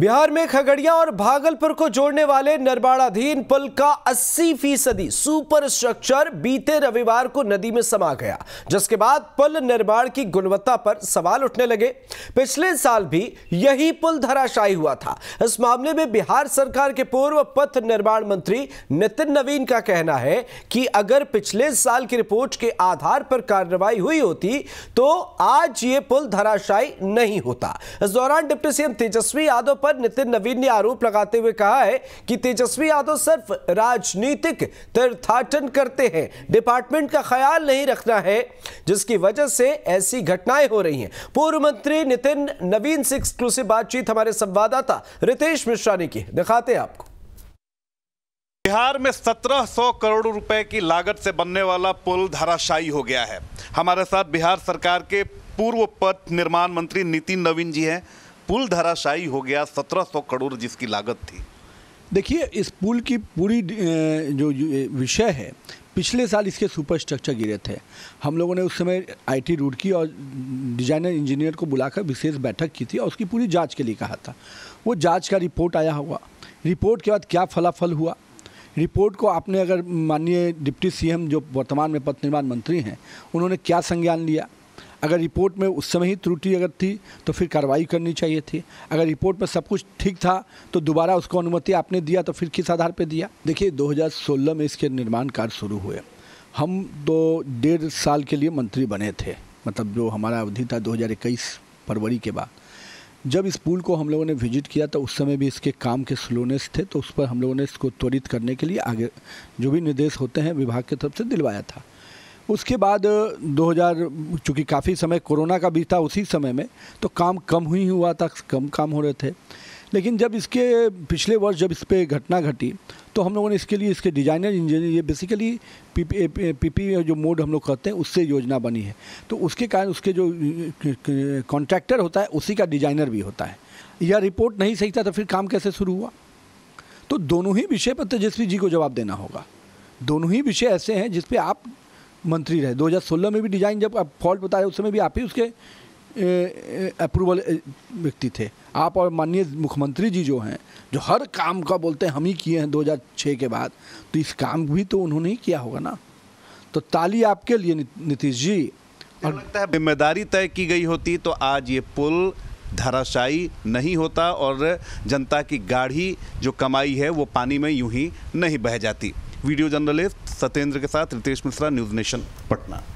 बिहार में खगड़िया और भागलपुर को जोड़ने वाले नरबाड़ाधीन पुल का 80 फीसदी सुपर स्ट्रक्चर बीते रविवार को नदी में समा गया जिसके बाद पुल निर्माण की गुणवत्ता पर सवाल उठने लगे पिछले साल भी यही पुल धराशायी हुआ था इस मामले में बिहार सरकार के पूर्व पथ निर्माण मंत्री नितिन नवीन का कहना है कि अगर पिछले साल की रिपोर्ट के आधार पर कार्रवाई हुई होती तो आज ये पुल धराशायी नहीं होता इस दौरान डिप्टी सीएम तेजस्वी यादव पर नितिन नवीन ने आरोप लगाते हुए कहा है कि तेजस्वी यादव सिर्फ राजनीतिक तीर्थाटन करते हैं डिपार्टमेंट का ख्याल नहीं रखना है जिसकी वजह से ऐसी घटनाएं हो रही हैं पूर्व मंत्री नितिन नवीन से एक्सक्लूसिव बातचीत हमारे संवाददाता रितेश मिश्रा ने की दिखाते हैं आपको बिहार में 1700 करोड़ रुपए की लागत से बनने वाला पुल धराशायी हो गया है हमारे साथ बिहार सरकार के पूर्व पथ निर्माण मंत्री नितिन नवीन जी हैं पुल धराशायी हो गया सत्रह सौ करोड़ जिसकी लागत थी देखिए इस पुल की पूरी जो विषय है पिछले साल इसके सुपर स्ट्रक्चर गिरे थे हम लोगों ने उस समय आईटी रूट की और डिजाइनर इंजीनियर को बुलाकर विशेष बैठक की थी और उसकी पूरी जांच के लिए कहा था वो जांच का रिपोर्ट आया हुआ रिपोर्ट के बाद क्या फलाफल हुआ रिपोर्ट को आपने अगर माननीय डिप्टी सीएम जो वर्तमान में पथ निर्माण मंत्री हैं उन्होंने क्या संज्ञान लिया अगर रिपोर्ट में उस समय ही त्रुटि अगर थी तो फिर कार्रवाई करनी चाहिए थी अगर रिपोर्ट में सब कुछ ठीक था तो दोबारा उसको अनुमति आपने दिया तो फिर किस आधार पर दिया देखिए 2016 में इसके निर्माण कार्य शुरू हुए हम तो डेढ़ साल के लिए मंत्री बने थे मतलब जो हमारा अवधि था दो फरवरी के बाद जब इस पुल को हम लोगों ने विजिट किया तो उस समय भी इसके काम के स्लोनेस थे तो उस पर हम लोगों ने इसको त्वरित करने के लिए आगे जो भी निर्देश होते हैं विभाग की तरफ से दिलवाया था उसके बाद 2000 चूँकि काफ़ी समय कोरोना का भी था उसी समय में तो काम कम ही हुआ था कम काम हो रहे थे लेकिन जब इसके पिछले वर्ष जब इस पर घटना घटी तो हम लोगों ने इसके लिए इसके डिजाइनर इंजीनियर ये बेसिकली पी पी जो मोड हम लोग कहते हैं उससे योजना बनी है तो उसके कारण उसके जो कॉन्ट्रैक्टर होता है उसी का डिजाइनर भी होता है या रिपोर्ट नहीं सही था तो फिर काम कैसे शुरू हुआ तो दोनों ही विषय पर तेजस्वी जी को जवाब देना होगा दोनों ही विषय ऐसे हैं जिस पे आप मंत्री रहे 2016 में भी डिजाइन जब आप फॉल्ट बताया उस समय भी आप ही उसके अप्रूवल व्यक्ति थे आप और माननीय मुख्यमंत्री जी जो हैं जो हर काम का बोलते हैं हम ही किए हैं 2006 के बाद तो इस काम भी तो उन्होंने ही किया होगा ना तो ताली आपके लिए नीतीश जी और लगता है जिम्मेदारी तय की गई होती तो आज ये पुल धराशायी नहीं होता और जनता की गाढ़ी जो कमाई है वो पानी में यूं ही नहीं बह जाती वीडियो जर्नलिस्ट सत्येंद्र के साथ रितेश मिश्रा न्यूज नेशन पटना